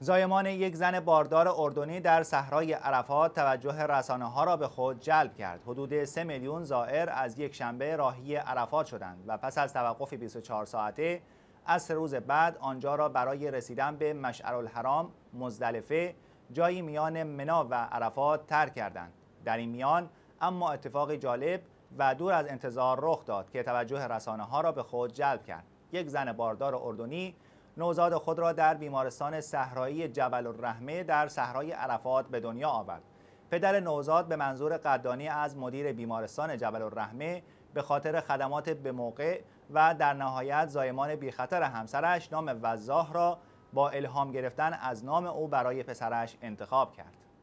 زایمان یک زن باردار اردنی در صحرای عرفات توجه رسانه ها را به خود جلب کرد. حدود 3 میلیون زائر از یک شنبه راهی عرفات شدند و پس از توقف 24 ساعته از سه روز بعد آنجا را برای رسیدن به مشعر الحرام، مزدلفه، جایی میان منا و عرفات ترک کردند. در این میان اما اتفاق جالب و دور از انتظار رخ داد که توجه رسانه ها را به خود جلب کرد. یک زن باردار اردنی نوزاد خود را در بیمارستان صحرایی جبل الرحمه در صحرای عرفات به دنیا آورد. پدر نوزاد به منظور قدانی از مدیر بیمارستان جبل الرحمه به خاطر خدمات به موقع و در نهایت زایمان بیخطر همسرش نام وزاه را با الهام گرفتن از نام او برای پسرش انتخاب کرد.